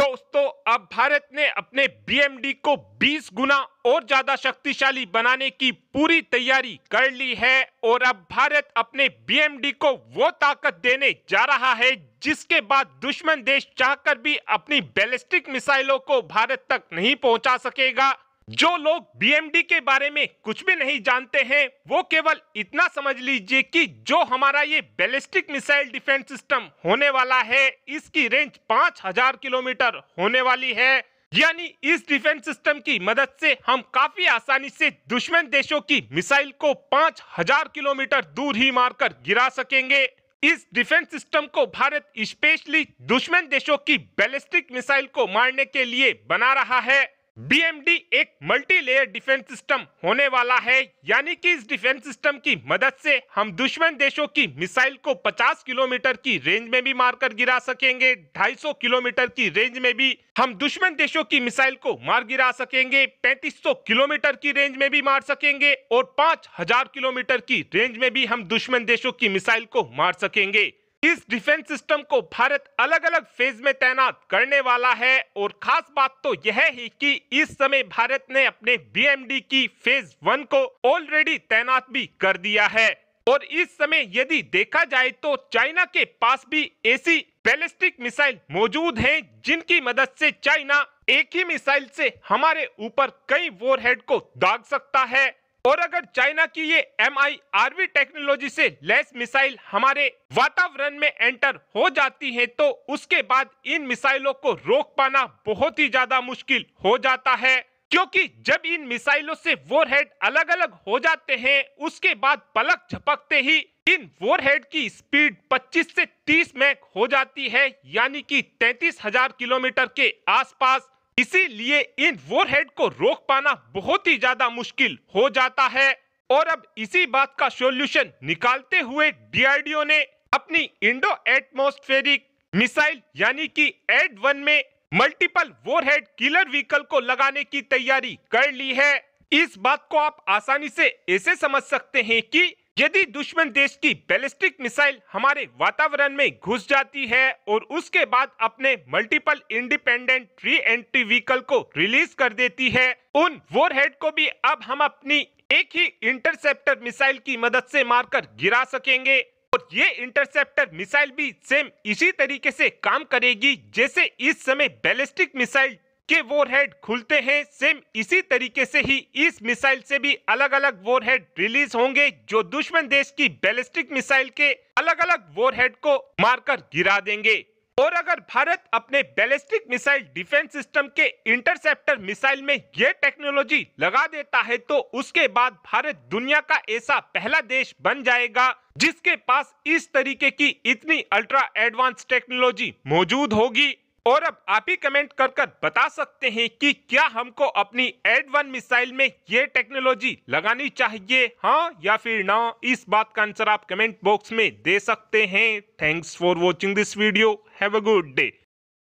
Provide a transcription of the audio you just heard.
दोस्तों अब भारत ने अपने बीएमडी को 20 गुना और ज्यादा शक्तिशाली बनाने की पूरी तैयारी कर ली है और अब भारत अपने बीएमडी को वो ताकत देने जा रहा है जिसके बाद दुश्मन देश चाहकर भी अपनी बैलिस्टिक मिसाइलों को भारत तक नहीं पहुंचा सकेगा जो लोग बीएमडी के बारे में कुछ भी नहीं जानते हैं वो केवल इतना समझ लीजिए कि जो हमारा ये बैलिस्टिक मिसाइल डिफेंस सिस्टम होने वाला है इसकी रेंज 5000 किलोमीटर होने वाली है यानी इस डिफेंस सिस्टम की मदद से हम काफी आसानी से दुश्मन देशों की मिसाइल को 5000 किलोमीटर दूर ही मारकर गिरा सकेंगे इस डिफेंस सिस्टम को भारत स्पेशली दुश्मन देशों की बैलिस्टिक मिसाइल को मारने के लिए बना रहा है बी एक मल्टी लेयर डिफेंस सिस्टम होने वाला है यानी कि इस डिफेंस सिस्टम की मदद से हम दुश्मन देशों की मिसाइल को 50 किलोमीटर की रेंज में भी मारकर गिरा सकेंगे 250 किलोमीटर की रेंज में भी हम दुश्मन देशों की मिसाइल को मार गिरा सकेंगे 3500 किलोमीटर की रेंज में भी मार सकेंगे और 5000 किलोमीटर की रेंज में भी हम दुश्मन देशों की मिसाइल को मार सकेंगे इस डिफेंस सिस्टम को भारत अलग अलग फेज में तैनात करने वाला है और खास बात तो यह है कि इस समय भारत ने अपने बीएमडी की फेज वन को ऑलरेडी तैनात भी कर दिया है और इस समय यदि देखा जाए तो चाइना के पास भी ऐसी बैलिस्टिक मिसाइल मौजूद हैं जिनकी मदद से चाइना एक ही मिसाइल से हमारे ऊपर कई वॉरहेड को दाग सकता है और अगर चाइना की ये एम आई टेक्नोलॉजी से लेस मिसाइल हमारे वातावरण में एंटर हो जाती है तो उसके बाद इन मिसाइलों को रोक पाना बहुत ही ज्यादा मुश्किल हो जाता है क्योंकि जब इन मिसाइलों से वोरहेड अलग अलग हो जाते हैं उसके बाद पलक झपकते ही इन वोरहेड की स्पीड 25 से 30 मैक हो जाती है यानी कि तैतीस हजार किलोमीटर के आसपास इसीलिए इन वोरहेड को रोक पाना बहुत ही ज्यादा मुश्किल हो जाता है और अब इसी बात का सोल्यूशन निकालते हुए डीआरडीओ ने अपनी इंडो एटमोस्फेरिक मिसाइल यानी कि एड वन में मल्टीपल वोरहेड किलर व्हीकल को लगाने की तैयारी कर ली है इस बात को आप आसानी से ऐसे समझ सकते हैं कि यदि दुश्मन देश की बैलिस्टिक मिसाइल हमारे वातावरण में घुस जाती है और उसके बाद अपने multiple independent re entry vehicle को रिलीज कर देती है उन वोरहेड को भी अब हम अपनी एक ही इंटरसेप्टर मिसाइल की मदद से मारकर गिरा सकेंगे और ये इंटरसेप्टर मिसाइल भी सेम इसी तरीके से काम करेगी जैसे इस समय बैलिस्टिक मिसाइल के वॉरहेड खुलते हैं सेम इसी तरीके से ही इस मिसाइल से भी अलग अलग वॉरहेड रिलीज होंगे जो दुश्मन देश की बैलिस्टिक मिसाइल के अलग अलग वॉरहेड को मारकर गिरा देंगे और अगर भारत अपने बैलिस्टिक मिसाइल डिफेंस सिस्टम के इंटरसेप्टर मिसाइल में ये टेक्नोलॉजी लगा देता है तो उसके बाद भारत दुनिया का ऐसा पहला देश बन जाएगा जिसके पास इस तरीके की इतनी अल्ट्रा एडवांस टेक्नोलॉजी मौजूद होगी और अब आप ही कमेंट कर कर बता सकते हैं कि क्या हमको अपनी एड वन मिसाइल में ये टेक्नोलॉजी लगानी चाहिए हाँ या फिर ना इस बात का आंसर आप कमेंट बॉक्स में दे सकते हैं thanks for watching this video have a good day